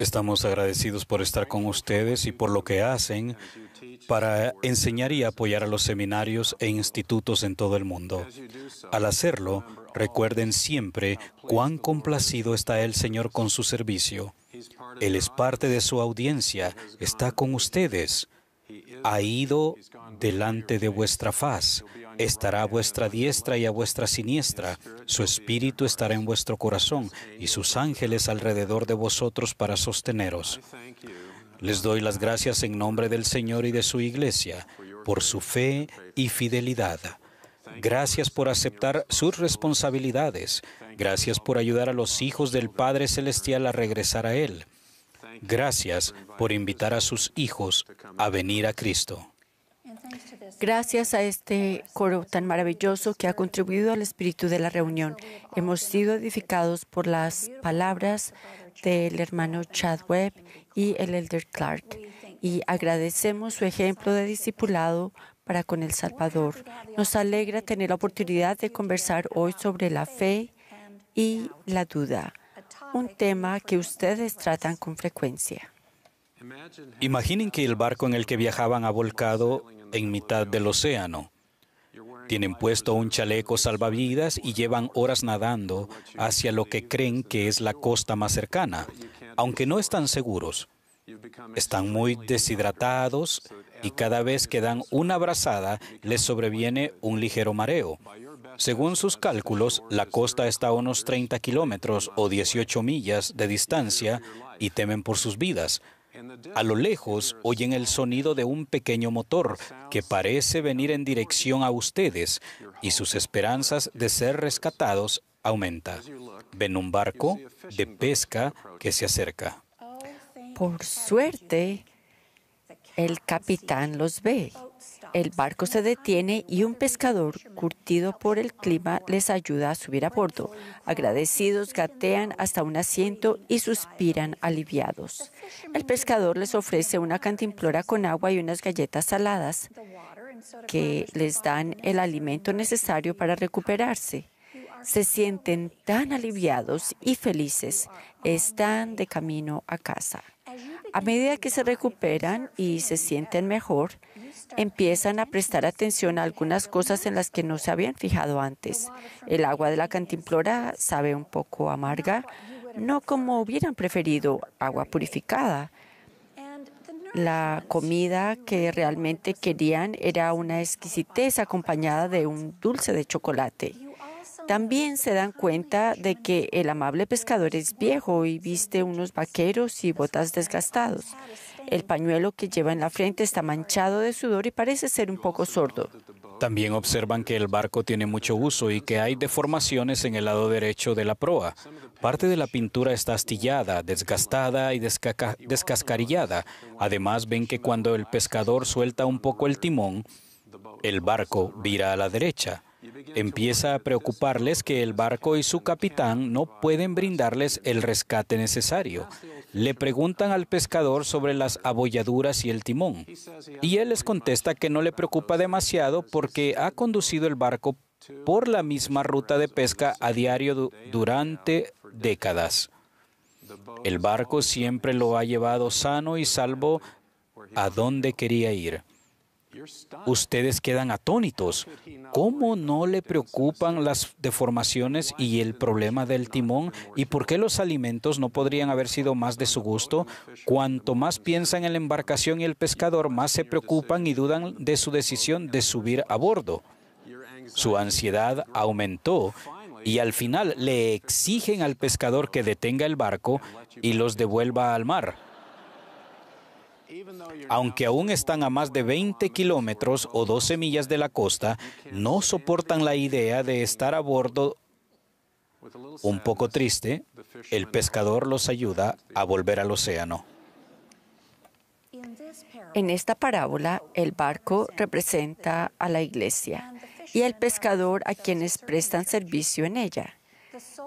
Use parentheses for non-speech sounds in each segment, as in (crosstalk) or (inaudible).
Estamos agradecidos por estar con ustedes y por lo que hacen para enseñar y apoyar a los seminarios e institutos en todo el mundo. Al hacerlo, recuerden siempre cuán complacido está el Señor con su servicio. Él es parte de su audiencia, está con ustedes, ha ido delante de vuestra faz, estará a vuestra diestra y a vuestra siniestra, su espíritu estará en vuestro corazón y sus ángeles alrededor de vosotros para sosteneros. Les doy las gracias en nombre del Señor y de su iglesia por su fe y fidelidad. Gracias por aceptar sus responsabilidades. Gracias por ayudar a los hijos del Padre Celestial a regresar a Él. Gracias por invitar a sus hijos a venir a Cristo. Gracias a este coro tan maravilloso que ha contribuido al espíritu de la reunión, hemos sido edificados por las palabras del hermano Chad Webb y el elder Clark, y agradecemos su ejemplo de discipulado para con el Salvador. Nos alegra tener la oportunidad de conversar hoy sobre la fe y la duda, un tema que ustedes tratan con frecuencia. Imaginen que el barco en el que viajaban ha volcado en mitad del océano. Tienen puesto un chaleco salvavidas y llevan horas nadando hacia lo que creen que es la costa más cercana, aunque no están seguros. Están muy deshidratados y cada vez que dan una brazada les sobreviene un ligero mareo. Según sus cálculos, la costa está a unos 30 kilómetros o 18 millas de distancia y temen por sus vidas. A lo lejos oyen el sonido de un pequeño motor que parece venir en dirección a ustedes y sus esperanzas de ser rescatados aumenta. Ven un barco de pesca que se acerca. Por suerte, el capitán los ve el barco se detiene y un pescador curtido por el clima les ayuda a subir a bordo. Agradecidos, gatean hasta un asiento y suspiran aliviados. El pescador les ofrece una cantimplora con agua y unas galletas saladas que les dan el alimento necesario para recuperarse. Se sienten tan aliviados y felices. Están de camino a casa. A medida que se recuperan y se sienten mejor, empiezan a prestar atención a algunas cosas en las que no se habían fijado antes. El agua de la cantimplora sabe un poco amarga, no como hubieran preferido agua purificada. La comida que realmente querían era una exquisitez acompañada de un dulce de chocolate. También se dan cuenta de que el amable pescador es viejo y viste unos vaqueros y botas desgastados. El pañuelo que lleva en la frente está manchado de sudor y parece ser un poco sordo. También observan que el barco tiene mucho uso y que hay deformaciones en el lado derecho de la proa. Parte de la pintura está astillada, desgastada y descascarillada. Además ven que cuando el pescador suelta un poco el timón, el barco vira a la derecha. Empieza a preocuparles que el barco y su capitán no pueden brindarles el rescate necesario. Le preguntan al pescador sobre las abolladuras y el timón. Y él les contesta que no le preocupa demasiado porque ha conducido el barco por la misma ruta de pesca a diario durante décadas. El barco siempre lo ha llevado sano y salvo a donde quería ir ustedes quedan atónitos. ¿Cómo no le preocupan las deformaciones y el problema del timón? ¿Y por qué los alimentos no podrían haber sido más de su gusto? Cuanto más piensan en la embarcación y el pescador, más se preocupan y dudan de su decisión de subir a bordo. Su ansiedad aumentó y al final le exigen al pescador que detenga el barco y los devuelva al mar aunque aún están a más de 20 kilómetros o 12 millas de la costa, no soportan la idea de estar a bordo. Un poco triste, el pescador los ayuda a volver al océano. En esta parábola, el barco representa a la iglesia y el pescador a quienes prestan servicio en ella.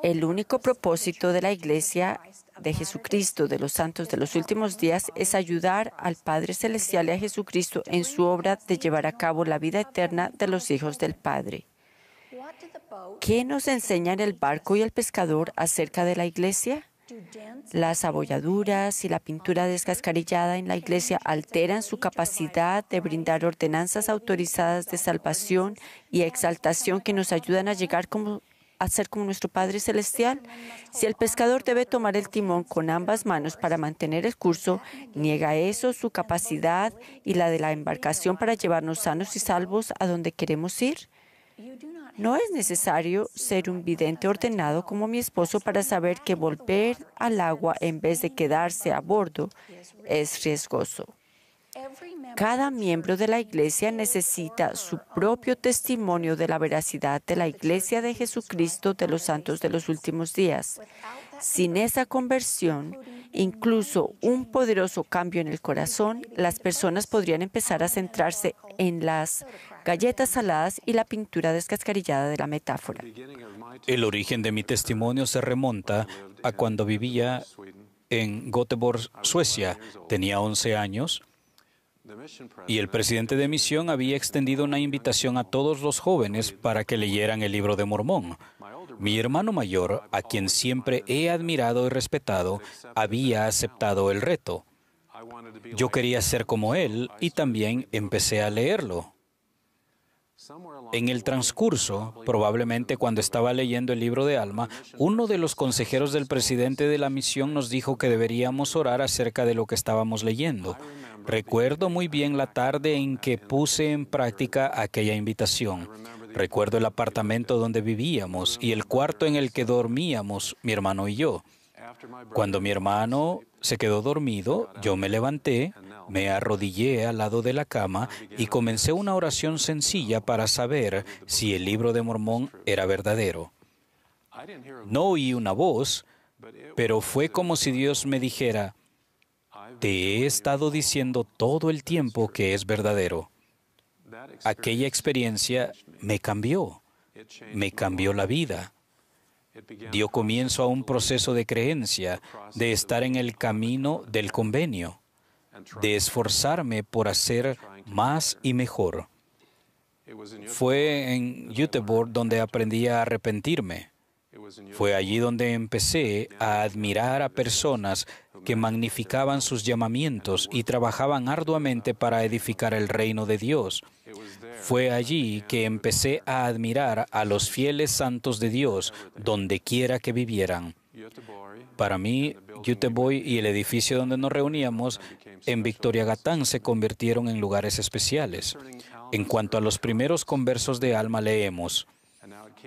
El único propósito de la iglesia de Jesucristo, de los santos de los últimos días, es ayudar al Padre Celestial y a Jesucristo en su obra de llevar a cabo la vida eterna de los hijos del Padre. ¿Qué nos enseñan el barco y el pescador acerca de la iglesia? Las abolladuras y la pintura descascarillada en la iglesia alteran su capacidad de brindar ordenanzas autorizadas de salvación y exaltación que nos ayudan a llegar como hacer como nuestro Padre Celestial? Si el pescador debe tomar el timón con ambas manos para mantener el curso, niega eso su capacidad y la de la embarcación para llevarnos sanos y salvos a donde queremos ir. No es necesario ser un vidente ordenado como mi esposo para saber que volver al agua en vez de quedarse a bordo es riesgoso. Cada miembro de la Iglesia necesita su propio testimonio de la veracidad de la Iglesia de Jesucristo de los Santos de los Últimos Días. Sin esa conversión, incluso un poderoso cambio en el corazón, las personas podrían empezar a centrarse en las galletas saladas y la pintura descascarillada de la metáfora. El origen de mi testimonio se remonta a cuando vivía en Göteborg, Suecia. Tenía 11 años y el presidente de misión había extendido una invitación a todos los jóvenes para que leyeran el libro de Mormón. Mi hermano mayor, a quien siempre he admirado y respetado, había aceptado el reto. Yo quería ser como él y también empecé a leerlo. En el transcurso, probablemente cuando estaba leyendo el libro de Alma, uno de los consejeros del presidente de la misión nos dijo que deberíamos orar acerca de lo que estábamos leyendo. Recuerdo muy bien la tarde en que puse en práctica aquella invitación. Recuerdo el apartamento donde vivíamos y el cuarto en el que dormíamos mi hermano y yo. Cuando mi hermano se quedó dormido, yo me levanté, me arrodillé al lado de la cama y comencé una oración sencilla para saber si el libro de Mormón era verdadero. No oí una voz, pero fue como si Dios me dijera, te he estado diciendo todo el tiempo que es verdadero. Aquella experiencia me cambió, me cambió la vida dio comienzo a un proceso de creencia, de estar en el camino del convenio, de esforzarme por hacer más y mejor. Fue en Göteborg donde aprendí a arrepentirme. Fue allí donde empecé a admirar a personas que magnificaban sus llamamientos y trabajaban arduamente para edificar el reino de Dios. Fue allí que empecé a admirar a los fieles santos de Dios donde quiera que vivieran. Para mí, Yuteboy y el edificio donde nos reuníamos en Victoria Gatán se convirtieron en lugares especiales. En cuanto a los primeros conversos de alma, leemos.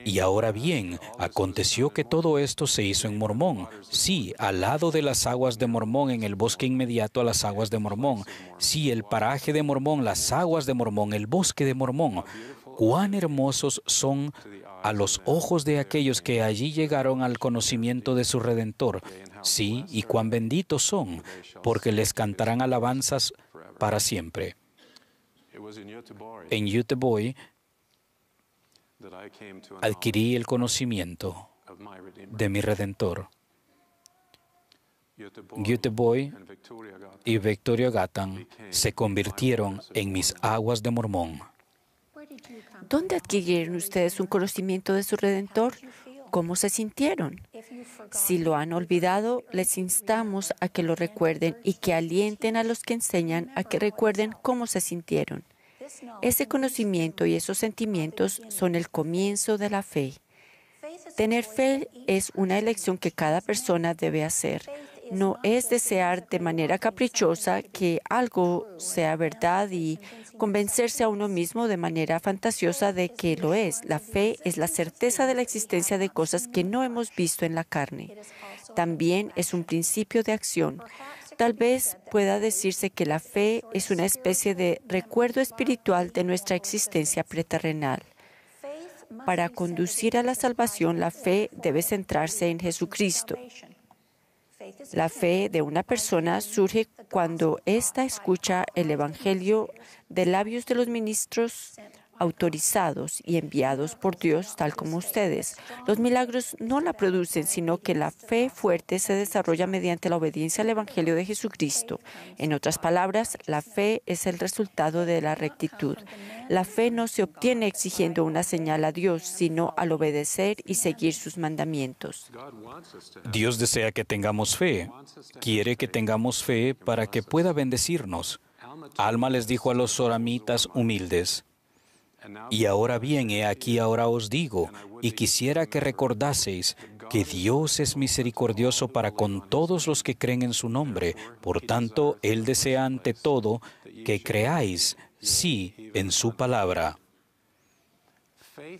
Y ahora bien, aconteció que todo esto se hizo en Mormón, sí, al lado de las aguas de Mormón, en el bosque inmediato a las aguas de Mormón, sí, el paraje de Mormón, las aguas de Mormón, el bosque de Mormón. Cuán hermosos son a los ojos de aquellos que allí llegaron al conocimiento de su Redentor. Sí, y cuán benditos son, porque les cantarán alabanzas para siempre. En Uteboy adquirí el conocimiento de mi Redentor. Boy y Victoria Gatan se convirtieron en mis aguas de Mormón. ¿Dónde adquirieron ustedes un conocimiento de su Redentor? ¿Cómo se sintieron? Si lo han olvidado, les instamos a que lo recuerden y que alienten a los que enseñan a que recuerden cómo se sintieron. Ese conocimiento y esos sentimientos son el comienzo de la fe. Tener fe es una elección que cada persona debe hacer. No es desear de manera caprichosa que algo sea verdad y convencerse a uno mismo de manera fantasiosa de que lo es. La fe es la certeza de la existencia de cosas que no hemos visto en la carne. También es un principio de acción. Tal vez pueda decirse que la fe es una especie de recuerdo espiritual de nuestra existencia preterrenal. Para conducir a la salvación, la fe debe centrarse en Jesucristo. La fe de una persona surge cuando ésta escucha el Evangelio de labios de los ministros autorizados y enviados por Dios, tal como ustedes. Los milagros no la producen, sino que la fe fuerte se desarrolla mediante la obediencia al Evangelio de Jesucristo. En otras palabras, la fe es el resultado de la rectitud. La fe no se obtiene exigiendo una señal a Dios, sino al obedecer y seguir sus mandamientos. Dios desea que tengamos fe. Quiere que tengamos fe para que pueda bendecirnos. Alma les dijo a los soramitas humildes, y ahora bien, he aquí ahora os digo, y quisiera que recordaseis que Dios es misericordioso para con todos los que creen en su nombre. Por tanto, Él desea ante todo que creáis, sí, en su palabra.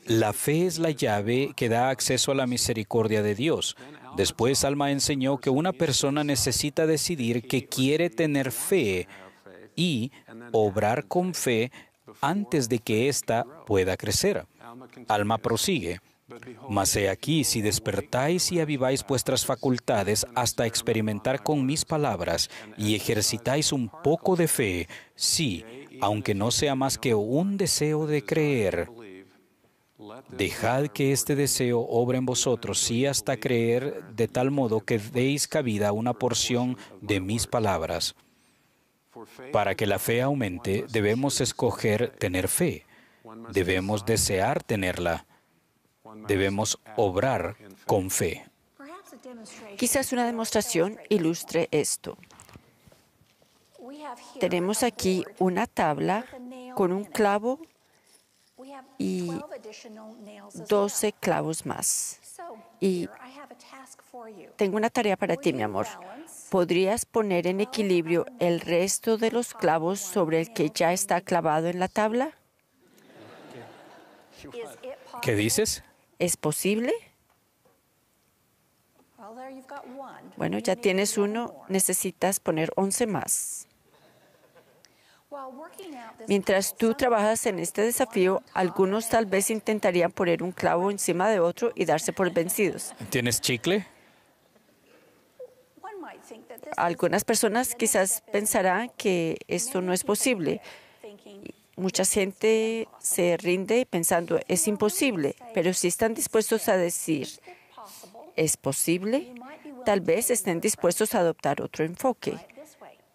La fe es la llave que da acceso a la misericordia de Dios. Después Alma enseñó que una persona necesita decidir que quiere tener fe y obrar con fe antes de que ésta pueda crecer. Alma prosigue. Mas he aquí, si despertáis y aviváis vuestras facultades hasta experimentar con mis palabras y ejercitáis un poco de fe, sí, aunque no sea más que un deseo de creer, dejad que este deseo obre en vosotros, sí hasta creer, de tal modo que deis cabida a una porción de mis palabras. Para que la fe aumente, debemos escoger tener fe, debemos desear tenerla, debemos obrar con fe. Quizás una demostración ilustre esto. Tenemos aquí una tabla con un clavo y 12 clavos más. Y tengo una tarea para ti, mi amor podrías poner en equilibrio el resto de los clavos sobre el que ya está clavado en la tabla? ¿Qué dices? ¿Es posible? Bueno, ya tienes uno, necesitas poner 11 más. Mientras tú trabajas en este desafío, algunos tal vez intentarían poner un clavo encima de otro y darse por vencidos. ¿Tienes chicle? Algunas personas quizás pensarán que esto no es posible. Mucha gente se rinde pensando es imposible, pero si están dispuestos a decir es posible, tal vez estén dispuestos a adoptar otro enfoque.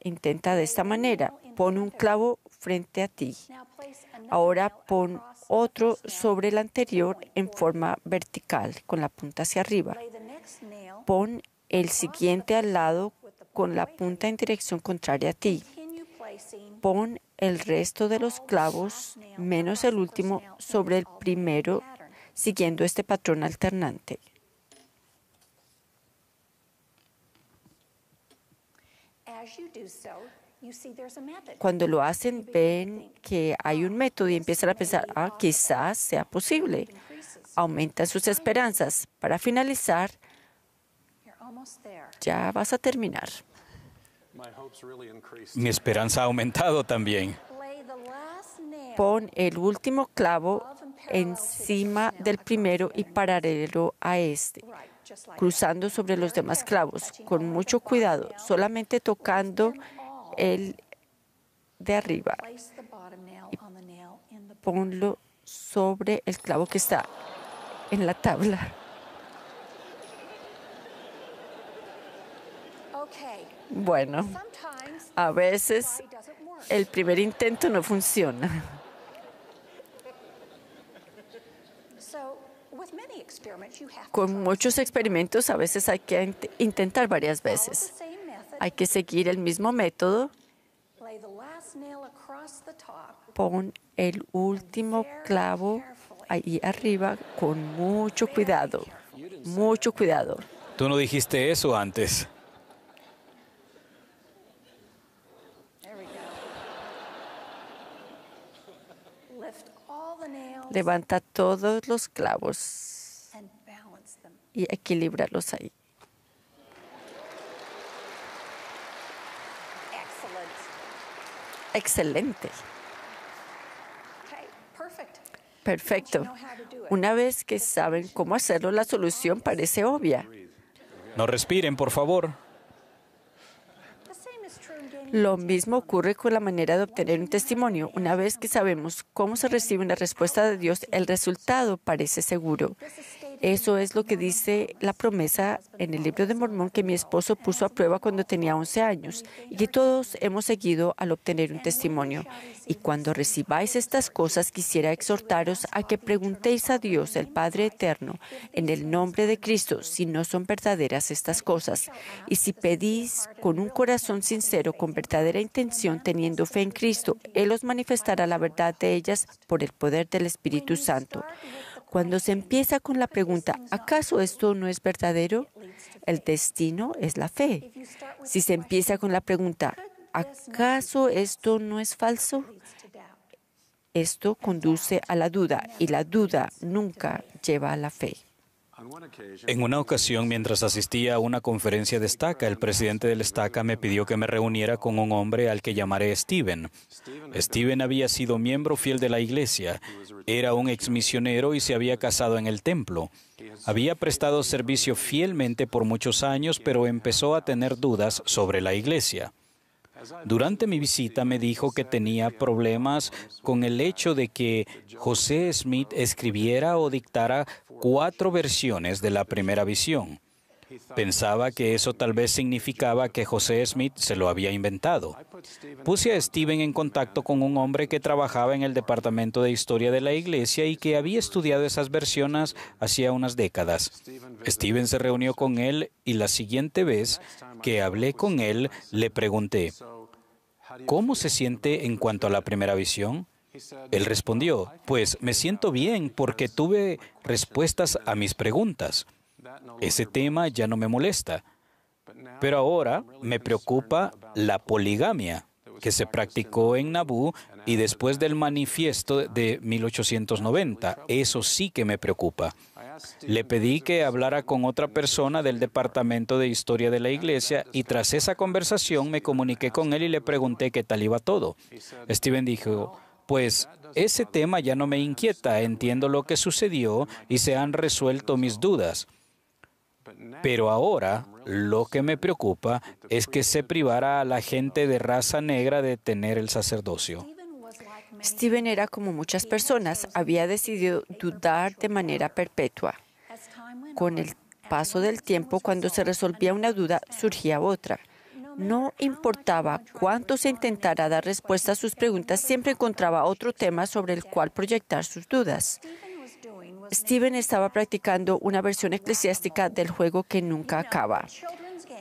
Intenta de esta manera, pon un clavo frente a ti. Ahora pon otro sobre el anterior en forma vertical, con la punta hacia arriba. Pon el siguiente al lado con la punta en dirección contraria a ti. Pon el resto de los clavos, menos el último, sobre el primero, siguiendo este patrón alternante. Cuando lo hacen, ven que hay un método y empiezan a pensar, ah, quizás sea posible. Aumentan sus esperanzas. Para finalizar, ya vas a terminar. Mi esperanza ha aumentado también. Pon el último clavo encima del primero y paralelo a este, cruzando sobre los demás clavos, con mucho cuidado, solamente tocando el de arriba. ponlo sobre el clavo que está en la tabla. Bueno, a veces el primer intento no funciona. Con muchos experimentos a veces hay que intentar varias veces. Hay que seguir el mismo método. Pon el último clavo ahí arriba con mucho cuidado. Mucho cuidado. Tú no dijiste eso antes. Levanta todos los clavos y equilíbralos ahí. Excelente. Perfecto. Una vez que saben cómo hacerlo, la solución parece obvia. No respiren, por favor. Lo mismo ocurre con la manera de obtener un testimonio. Una vez que sabemos cómo se recibe una respuesta de Dios, el resultado parece seguro. Eso es lo que dice la promesa en el libro de Mormón que mi esposo puso a prueba cuando tenía 11 años y que todos hemos seguido al obtener un testimonio. Y cuando recibáis estas cosas, quisiera exhortaros a que preguntéis a Dios, el Padre Eterno, en el nombre de Cristo, si no son verdaderas estas cosas. Y si pedís con un corazón sincero, con verdadera intención, teniendo fe en Cristo, Él os manifestará la verdad de ellas por el poder del Espíritu Santo. Cuando se empieza con la pregunta, ¿acaso esto no es verdadero? El destino es la fe. Si se empieza con la pregunta, ¿acaso esto no es falso? Esto conduce a la duda y la duda nunca lleva a la fe. En una ocasión, mientras asistía a una conferencia de Estaca, el presidente del Estaca me pidió que me reuniera con un hombre al que llamaré Steven. Steven había sido miembro fiel de la iglesia, era un exmisionero y se había casado en el templo. Había prestado servicio fielmente por muchos años, pero empezó a tener dudas sobre la iglesia. Durante mi visita me dijo que tenía problemas con el hecho de que José Smith escribiera o dictara cuatro versiones de la primera visión. Pensaba que eso tal vez significaba que José Smith se lo había inventado. Puse a Steven en contacto con un hombre que trabajaba en el Departamento de Historia de la Iglesia y que había estudiado esas versiones hacía unas décadas. Steven se reunió con él y la siguiente vez que hablé con él le pregunté, ¿cómo se siente en cuanto a la primera visión? Él respondió, pues me siento bien porque tuve respuestas a mis preguntas. Ese tema ya no me molesta. Pero ahora me preocupa la poligamia que se practicó en Nabú y después del manifiesto de 1890. Eso sí que me preocupa. Le pedí que hablara con otra persona del Departamento de Historia de la Iglesia y tras esa conversación me comuniqué con él y le pregunté qué tal iba todo. Steven dijo, pues ese tema ya no me inquieta, entiendo lo que sucedió y se han resuelto mis dudas. Pero ahora lo que me preocupa es que se privara a la gente de raza negra de tener el sacerdocio. Steven era como muchas personas, había decidido dudar de manera perpetua. Con el paso del tiempo, cuando se resolvía una duda, surgía otra. No importaba cuánto se intentara dar respuesta a sus preguntas, siempre encontraba otro tema sobre el cual proyectar sus dudas. Steven estaba practicando una versión eclesiástica del juego que nunca acaba.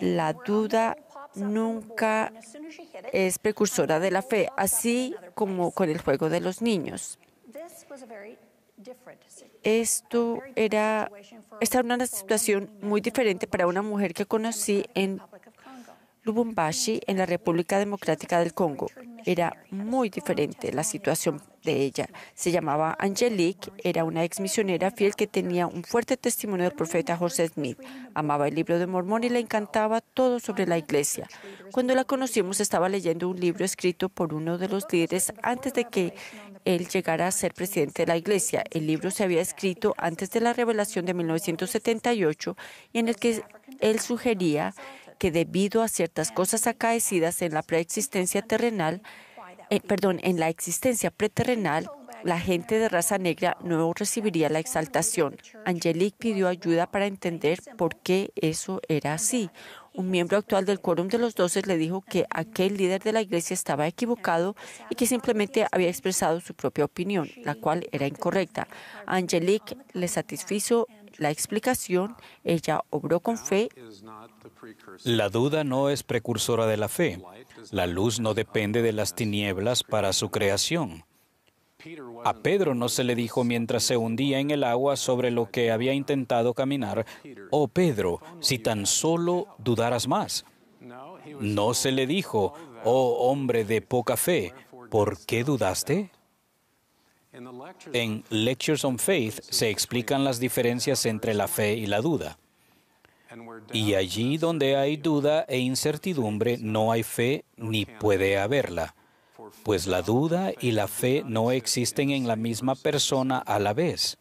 La duda nunca es precursora de la fe, así como con el juego de los niños. Esto era, esta era una situación muy diferente para una mujer que conocí en Lubumbashi en la República Democrática del Congo. Era muy diferente la situación de ella. Se llamaba Angelique, era una ex misionera fiel que tenía un fuerte testimonio del profeta José Smith. Amaba el libro de Mormón y le encantaba todo sobre la iglesia. Cuando la conocimos estaba leyendo un libro escrito por uno de los líderes antes de que él llegara a ser presidente de la iglesia. El libro se había escrito antes de la revelación de 1978 y en el que él sugería que debido a ciertas cosas acaecidas en la preexistencia terrenal, eh, perdón, en la existencia preterrenal, la gente de raza negra no recibiría la exaltación. Angelique pidió ayuda para entender por qué eso era así. Un miembro actual del Quórum de los Doce le dijo que aquel líder de la iglesia estaba equivocado y que simplemente había expresado su propia opinión, la cual era incorrecta. Angelique le satisfizo la explicación, ella obró con fe. La duda no es precursora de la fe. La luz no depende de las tinieblas para su creación. A Pedro no se le dijo mientras se hundía en el agua sobre lo que había intentado caminar, oh Pedro, si tan solo dudaras más. No se le dijo, oh hombre de poca fe, ¿por qué dudaste? En Lectures on Faith se explican las diferencias entre la fe y la duda. Y allí donde hay duda e incertidumbre no hay fe ni puede haberla, pues la duda y la fe no existen en la misma persona a la vez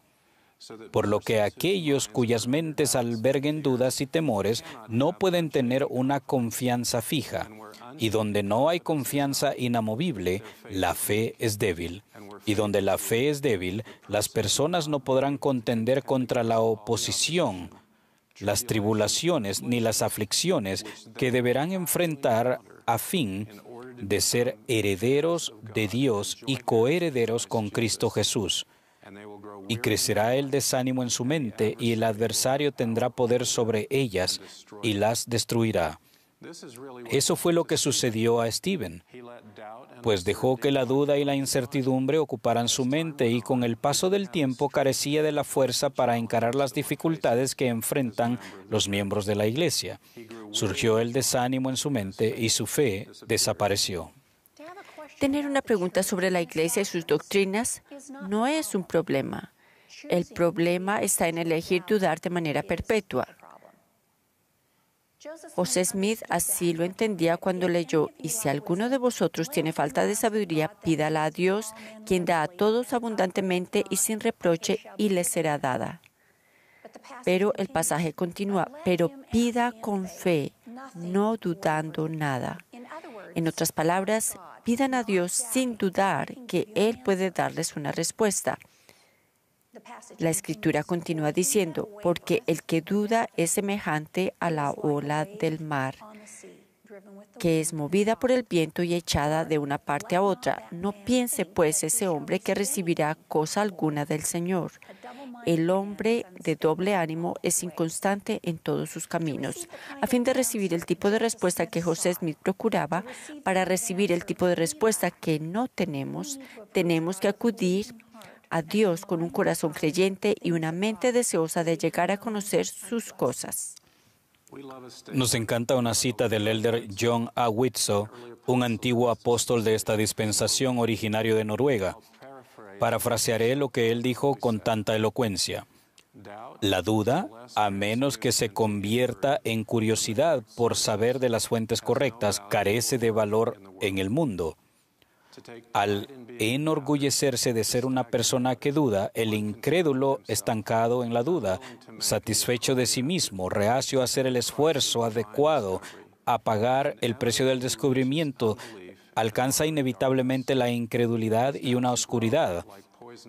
por lo que aquellos cuyas mentes alberguen dudas y temores no pueden tener una confianza fija, y donde no hay confianza inamovible, la fe es débil, y donde la fe es débil, las personas no podrán contender contra la oposición, las tribulaciones ni las aflicciones que deberán enfrentar a fin de ser herederos de Dios y coherederos con Cristo Jesús y crecerá el desánimo en su mente y el adversario tendrá poder sobre ellas y las destruirá. Eso fue lo que sucedió a Stephen, pues dejó que la duda y la incertidumbre ocuparan su mente y con el paso del tiempo carecía de la fuerza para encarar las dificultades que enfrentan los miembros de la iglesia. Surgió el desánimo en su mente y su fe desapareció. Tener una pregunta sobre la Iglesia y sus doctrinas no es un problema. El problema está en elegir dudar de manera perpetua. José Smith así lo entendía cuando leyó, y si alguno de vosotros tiene falta de sabiduría, pídala a Dios, quien da a todos abundantemente y sin reproche, y le será dada. Pero el pasaje continúa, pero pida con fe no dudando nada. En otras palabras, pidan a Dios sin dudar que Él puede darles una respuesta. La escritura continúa diciendo, porque el que duda es semejante a la ola del mar, que es movida por el viento y echada de una parte a otra. No piense pues ese hombre que recibirá cosa alguna del Señor. El hombre de doble ánimo es inconstante en todos sus caminos. A fin de recibir el tipo de respuesta que José Smith procuraba, para recibir el tipo de respuesta que no tenemos, tenemos que acudir a Dios con un corazón creyente y una mente deseosa de llegar a conocer sus cosas. Nos encanta una cita del elder John A. Whitso, un antiguo apóstol de esta dispensación originario de Noruega. Parafrasearé lo que él dijo con tanta elocuencia. La duda, a menos que se convierta en curiosidad por saber de las fuentes correctas, carece de valor en el mundo. Al enorgullecerse de ser una persona que duda, el incrédulo estancado en la duda, satisfecho de sí mismo, reacio a hacer el esfuerzo adecuado, a pagar el precio del descubrimiento, alcanza inevitablemente la incredulidad y una oscuridad.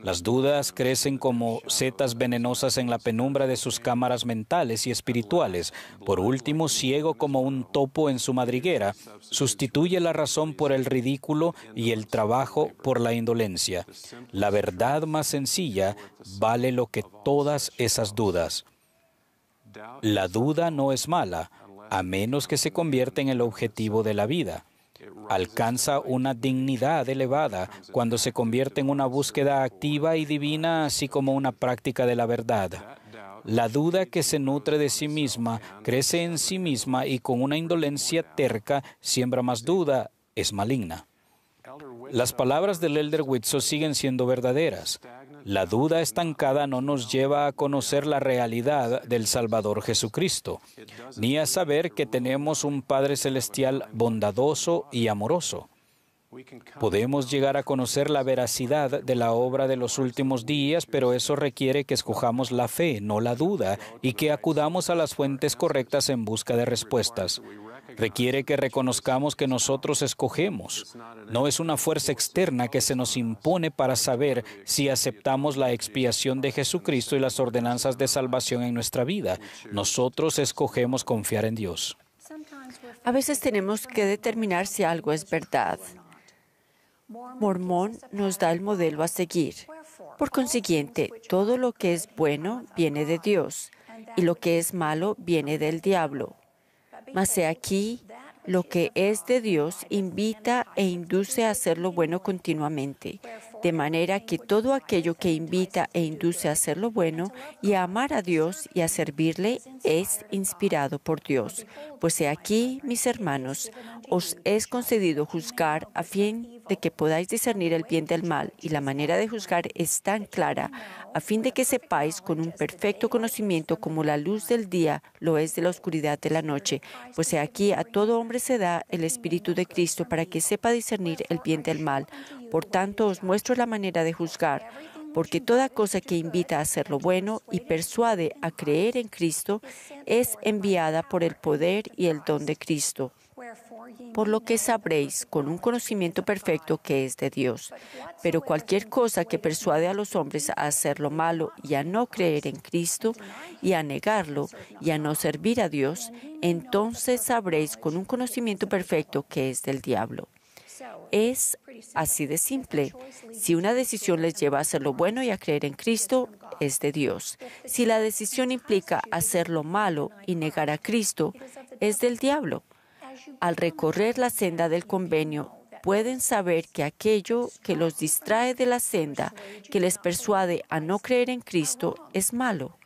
Las dudas crecen como setas venenosas en la penumbra de sus cámaras mentales y espirituales. Por último, ciego como un topo en su madriguera, sustituye la razón por el ridículo y el trabajo por la indolencia. La verdad más sencilla vale lo que todas esas dudas. La duda no es mala, a menos que se convierta en el objetivo de la vida alcanza una dignidad elevada cuando se convierte en una búsqueda activa y divina, así como una práctica de la verdad. La duda que se nutre de sí misma crece en sí misma y con una indolencia terca siembra más duda, es maligna. Las palabras del elder Witzo siguen siendo verdaderas. La duda estancada no nos lleva a conocer la realidad del Salvador Jesucristo, ni a saber que tenemos un Padre Celestial bondadoso y amoroso. Podemos llegar a conocer la veracidad de la obra de los últimos días, pero eso requiere que escojamos la fe, no la duda, y que acudamos a las fuentes correctas en busca de respuestas requiere que reconozcamos que nosotros escogemos. No es una fuerza externa que se nos impone para saber si aceptamos la expiación de Jesucristo y las ordenanzas de salvación en nuestra vida. Nosotros escogemos confiar en Dios. A veces tenemos que determinar si algo es verdad. Mormón nos da el modelo a seguir. Por consiguiente, todo lo que es bueno viene de Dios y lo que es malo viene del diablo. Mas he aquí, lo que es de Dios invita e induce a hacer lo bueno continuamente, de manera que todo aquello que invita e induce a hacer lo bueno y a amar a Dios y a servirle es inspirado por Dios. Pues he aquí, mis hermanos, os es concedido juzgar a fin de que podáis discernir el bien del mal, y la manera de juzgar es tan clara, a fin de que sepáis con un perfecto conocimiento como la luz del día lo es de la oscuridad de la noche, pues aquí a todo hombre se da el Espíritu de Cristo para que sepa discernir el bien del mal. Por tanto, os muestro la manera de juzgar porque toda cosa que invita a hacer lo bueno y persuade a creer en Cristo es enviada por el poder y el don de Cristo. Por lo que sabréis con un conocimiento perfecto que es de Dios. Pero cualquier cosa que persuade a los hombres a hacer lo malo y a no creer en Cristo y a negarlo y a no servir a Dios, entonces sabréis con un conocimiento perfecto que es del diablo. Es así de simple. Si una decisión les lleva a hacer lo bueno y a creer en Cristo, es de Dios. Si la decisión implica hacer lo malo y negar a Cristo, es del diablo al recorrer la senda del convenio, pueden saber que aquello que los distrae de la senda, que les persuade a no creer en Cristo, es malo.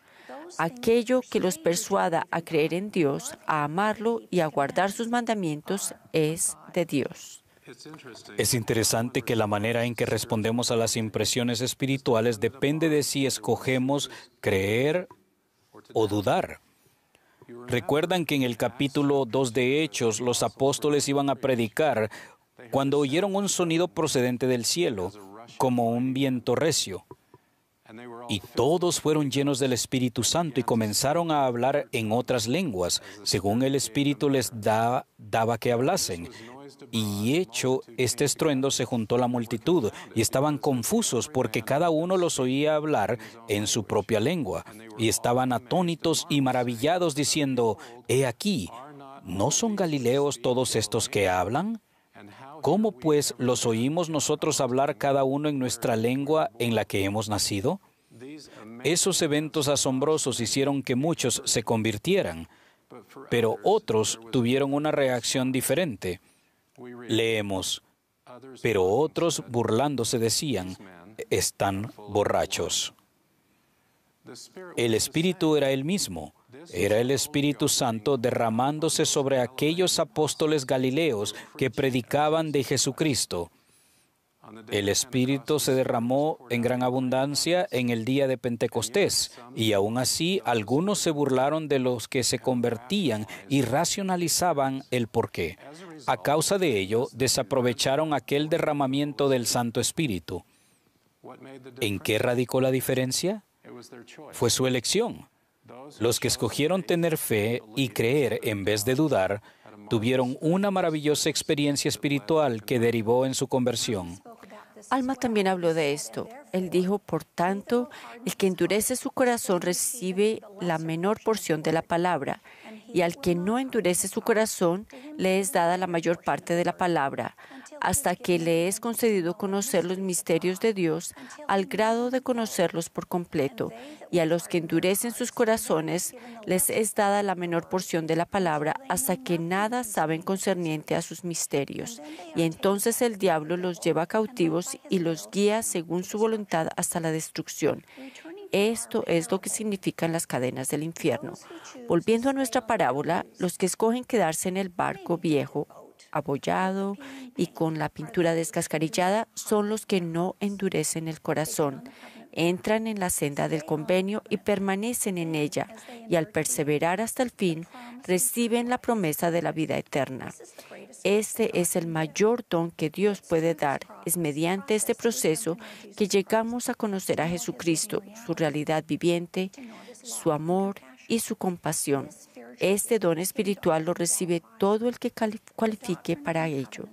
Aquello que los persuada a creer en Dios, a amarlo y a guardar sus mandamientos es de Dios. Es interesante que la manera en que respondemos a las impresiones espirituales depende de si escogemos creer o dudar. Recuerdan que en el capítulo 2 de Hechos los apóstoles iban a predicar cuando oyeron un sonido procedente del cielo, como un viento recio. Y todos fueron llenos del Espíritu Santo y comenzaron a hablar en otras lenguas, según el Espíritu les daba que hablasen. Y hecho este estruendo se juntó la multitud, y estaban confusos porque cada uno los oía hablar en su propia lengua, y estaban atónitos y maravillados diciendo, He aquí, ¿no son galileos todos estos que hablan? ¿Cómo pues los oímos nosotros hablar cada uno en nuestra lengua en la que hemos nacido? Esos eventos asombrosos hicieron que muchos se convirtieran, pero otros tuvieron una reacción diferente. Leemos, pero otros burlándose decían, están borrachos. El Espíritu era el mismo, era el Espíritu Santo derramándose sobre aquellos apóstoles galileos que predicaban de Jesucristo. El Espíritu se derramó en gran abundancia en el día de Pentecostés, y aún así algunos se burlaron de los que se convertían y racionalizaban el porqué. A causa de ello, desaprovecharon aquel derramamiento del Santo Espíritu. ¿En qué radicó la diferencia? Fue su elección. Los que escogieron tener fe y creer en vez de dudar, tuvieron una maravillosa experiencia espiritual que derivó en su conversión. Alma también habló de esto. Él dijo, por tanto, el que endurece su corazón recibe la menor porción de la palabra y al que no endurece su corazón le es dada la mayor parte de la palabra, hasta que le es concedido conocer los misterios de Dios al grado de conocerlos por completo, y a los que endurecen sus corazones les es dada la menor porción de la palabra, hasta que nada saben concerniente a sus misterios. Y entonces el diablo los lleva cautivos y los guía según su voluntad hasta la destrucción. Esto es lo que significan las cadenas del infierno. Volviendo a nuestra parábola, los que escogen quedarse en el barco viejo, abollado y con la pintura descascarillada, son los que no endurecen el corazón entran en la senda del convenio y permanecen en ella, y al perseverar hasta el fin, reciben la promesa de la vida eterna. Este es el mayor don que Dios puede dar. Es mediante este proceso que llegamos a conocer a Jesucristo, su realidad viviente, su amor y su compasión. Este don espiritual lo recibe todo el que cualifique para ello.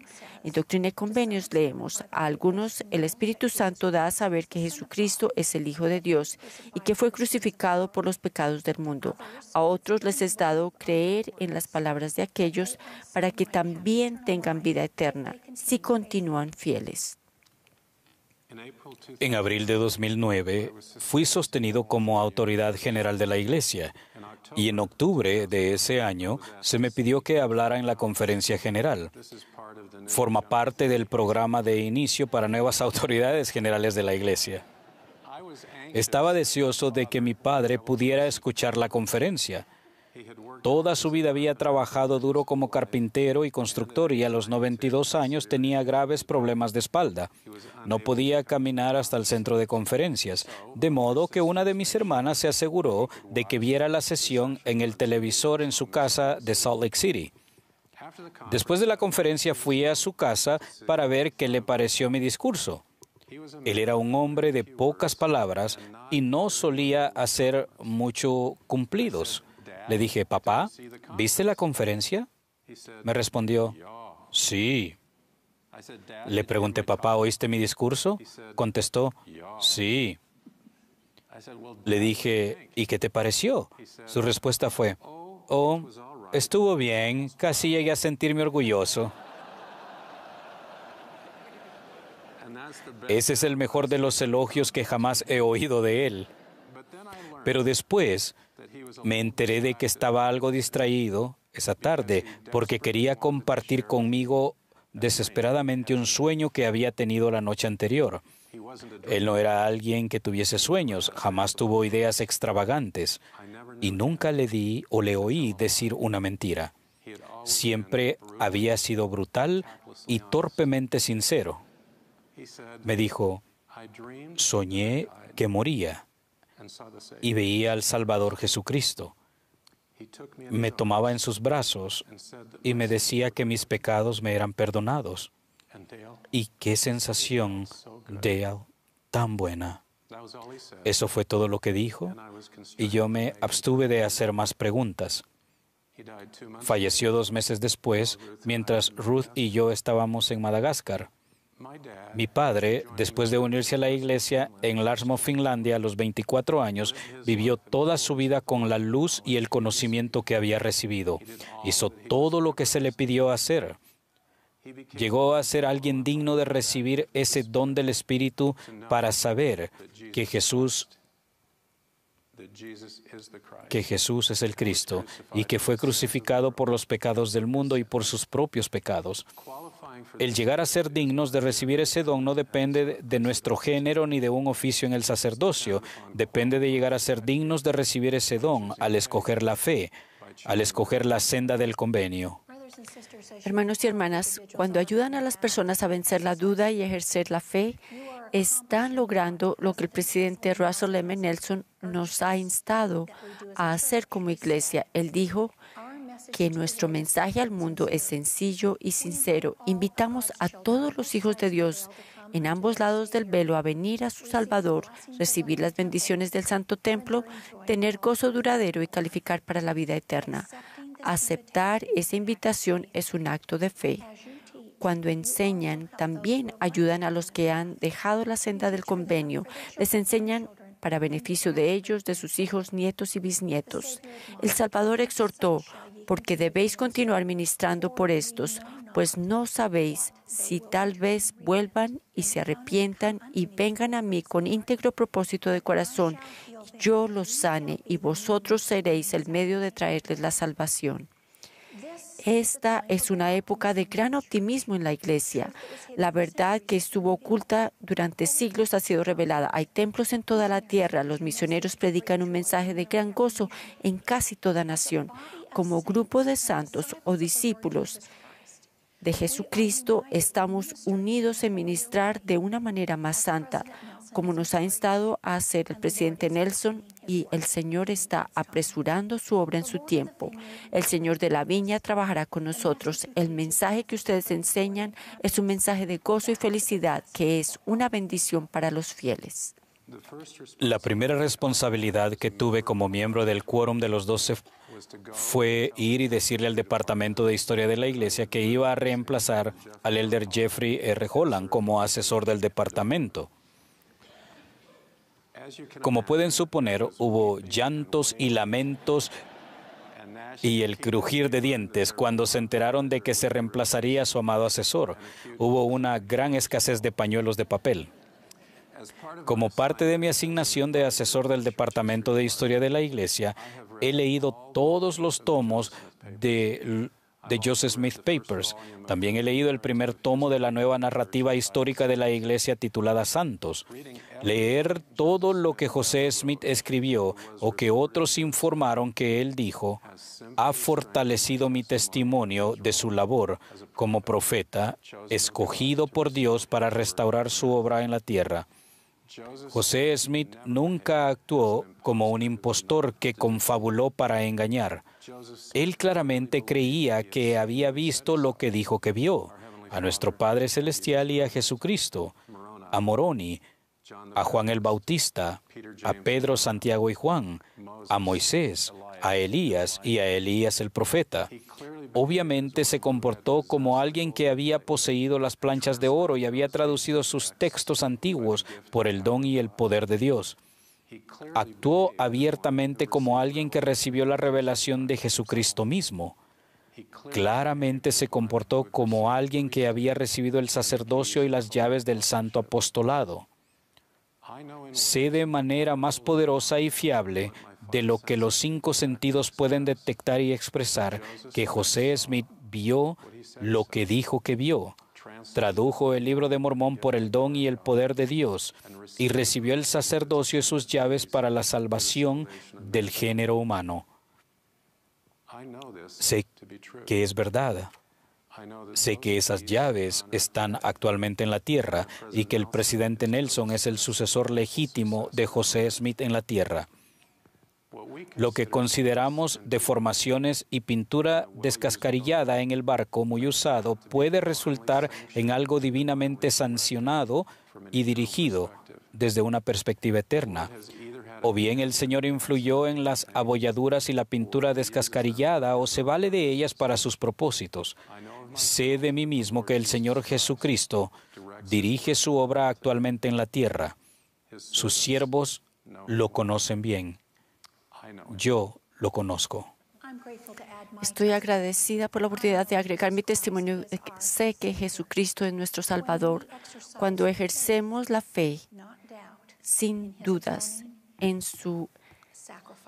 En Doctrina y Convenios leemos, a algunos el Espíritu Santo da a saber que Jesucristo es el Hijo de Dios y que fue crucificado por los pecados del mundo. A otros les es dado creer en las palabras de aquellos para que también tengan vida eterna, si continúan fieles. En abril de 2009 fui sostenido como autoridad general de la Iglesia y en octubre de ese año se me pidió que hablara en la conferencia general. Forma parte del programa de inicio para nuevas (laughs) autoridades generales de la Iglesia. Estaba deseoso de que mi padre pudiera escuchar la conferencia Toda su vida había trabajado duro como carpintero y constructor y a los 92 años tenía graves problemas de espalda. No podía caminar hasta el centro de conferencias, de modo que una de mis hermanas se aseguró de que viera la sesión en el televisor en su casa de Salt Lake City. Después de la conferencia fui a su casa para ver qué le pareció mi discurso. Él era un hombre de pocas palabras y no solía hacer mucho cumplidos. Le dije, papá, ¿viste la conferencia? Me respondió, sí. Le pregunté, papá, ¿oíste mi discurso? Contestó, sí. Le dije, ¿y qué te pareció? Su respuesta fue, oh, estuvo bien, casi llegué a sentirme orgulloso. Ese es el mejor de los elogios que jamás he oído de él. Pero después me enteré de que estaba algo distraído esa tarde porque quería compartir conmigo desesperadamente un sueño que había tenido la noche anterior. Él no era alguien que tuviese sueños, jamás tuvo ideas extravagantes y nunca le di o le oí decir una mentira. Siempre había sido brutal y torpemente sincero. Me dijo, soñé que moría y veía al Salvador Jesucristo. Me tomaba en sus brazos y me decía que mis pecados me eran perdonados. Y qué sensación, Dale, tan buena. Eso fue todo lo que dijo y yo me abstuve de hacer más preguntas. Falleció dos meses después mientras Ruth y yo estábamos en Madagascar. Mi padre, después de unirse a la iglesia en Larsmo, Finlandia, a los 24 años, vivió toda su vida con la luz y el conocimiento que había recibido. Hizo todo lo que se le pidió hacer. Llegó a ser alguien digno de recibir ese don del Espíritu para saber que Jesús que Jesús es el Cristo y que fue crucificado por los pecados del mundo y por sus propios pecados el llegar a ser dignos de recibir ese don no depende de nuestro género ni de un oficio en el sacerdocio, depende de llegar a ser dignos de recibir ese don al escoger la fe, al escoger la senda del convenio. Hermanos y hermanas, cuando ayudan a las personas a vencer la duda y ejercer la fe, están logrando lo que el presidente Russell M. Nelson nos ha instado a hacer como iglesia. Él dijo, que nuestro mensaje al mundo es sencillo y sincero. Invitamos a todos los hijos de Dios en ambos lados del velo a venir a su Salvador, recibir las bendiciones del Santo Templo, tener gozo duradero y calificar para la vida eterna. Aceptar esa invitación es un acto de fe cuando enseñan, también ayudan a los que han dejado la senda del convenio. Les enseñan para beneficio de ellos, de sus hijos, nietos y bisnietos. El Salvador exhortó, porque debéis continuar ministrando por estos, pues no sabéis si tal vez vuelvan y se arrepientan y vengan a mí con íntegro propósito de corazón, yo los sane y vosotros seréis el medio de traerles la salvación. Esta es una época de gran optimismo en la iglesia. La verdad que estuvo oculta durante siglos ha sido revelada. Hay templos en toda la tierra. Los misioneros predican un mensaje de gran gozo en casi toda nación, como grupo de santos o discípulos de Jesucristo, estamos unidos en ministrar de una manera más santa, como nos ha instado a hacer el presidente Nelson, y el Señor está apresurando su obra en su tiempo. El Señor de la viña trabajará con nosotros. El mensaje que ustedes enseñan es un mensaje de gozo y felicidad, que es una bendición para los fieles. La primera responsabilidad que tuve como miembro del quórum de los doce fue ir y decirle al Departamento de Historia de la Iglesia que iba a reemplazar al elder Jeffrey R. Holland como asesor del departamento. Como pueden suponer, hubo llantos y lamentos y el crujir de dientes cuando se enteraron de que se reemplazaría a su amado asesor. Hubo una gran escasez de pañuelos de papel. Como parte de mi asignación de asesor del Departamento de Historia de la Iglesia, he leído todos los tomos de Joseph Smith Papers. También he leído el primer tomo de la nueva narrativa histórica de la Iglesia titulada Santos. Leer todo lo que José Smith escribió o que otros informaron que él dijo ha fortalecido mi testimonio de su labor como profeta escogido por Dios para restaurar su obra en la tierra. José Smith nunca actuó como un impostor que confabuló para engañar. Él claramente creía que había visto lo que dijo que vio, a nuestro Padre Celestial y a Jesucristo, a Moroni, a Juan el Bautista, a Pedro, Santiago y Juan, a Moisés, a Elías y a Elías el profeta. Obviamente se comportó como alguien que había poseído las planchas de oro y había traducido sus textos antiguos por el don y el poder de Dios. Actuó abiertamente como alguien que recibió la revelación de Jesucristo mismo. Claramente se comportó como alguien que había recibido el sacerdocio y las llaves del santo apostolado. Sé de manera más poderosa y fiable de lo que los cinco sentidos pueden detectar y expresar, que José Smith vio lo que dijo que vio. Tradujo el libro de Mormón por el don y el poder de Dios y recibió el sacerdocio y sus llaves para la salvación del género humano. Sé que es verdad. Sé que esas llaves están actualmente en la Tierra y que el presidente Nelson es el sucesor legítimo de José Smith en la Tierra lo que consideramos deformaciones y pintura descascarillada en el barco muy usado puede resultar en algo divinamente sancionado y dirigido desde una perspectiva eterna. O bien el Señor influyó en las abolladuras y la pintura descascarillada o se vale de ellas para sus propósitos. Sé de mí mismo que el Señor Jesucristo dirige su obra actualmente en la tierra. Sus siervos lo conocen bien yo lo conozco. Estoy agradecida por la oportunidad de agregar mi testimonio. Sé que Jesucristo es nuestro Salvador. Cuando ejercemos la fe sin dudas en su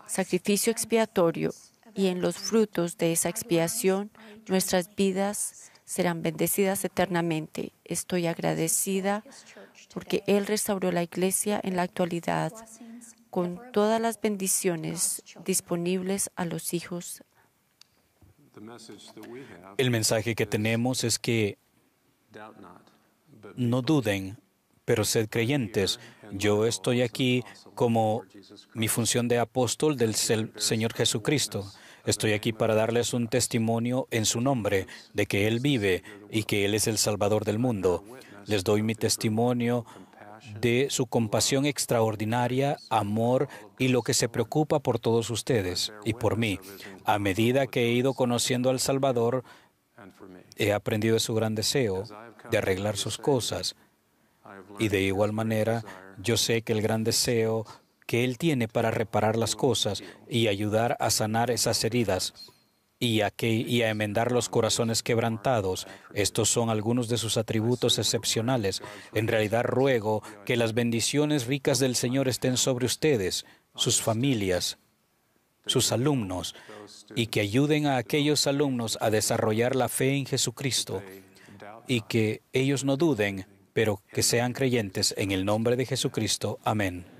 sacrificio expiatorio y en los frutos de esa expiación, nuestras vidas serán bendecidas eternamente. Estoy agradecida porque Él restauró la iglesia en la actualidad, con todas las bendiciones disponibles a los hijos. El mensaje que tenemos es que no duden, pero sed creyentes. Yo estoy aquí como mi función de apóstol del Señor Jesucristo. Estoy aquí para darles un testimonio en su nombre de que Él vive y que Él es el Salvador del mundo. Les doy mi testimonio de su compasión extraordinaria, amor y lo que se preocupa por todos ustedes y por mí. A medida que he ido conociendo al Salvador, he aprendido de su gran deseo de arreglar sus cosas. Y de igual manera, yo sé que el gran deseo que Él tiene para reparar las cosas y ayudar a sanar esas heridas y a, enmendar los corazones quebrantados. Estos son algunos de sus atributos excepcionales. En realidad ruego que las bendiciones ricas del Señor estén sobre ustedes, sus familias, sus alumnos, y que ayuden a aquellos alumnos a desarrollar la fe en Jesucristo, y que ellos no duden, pero que sean creyentes en el nombre de Jesucristo. Amén.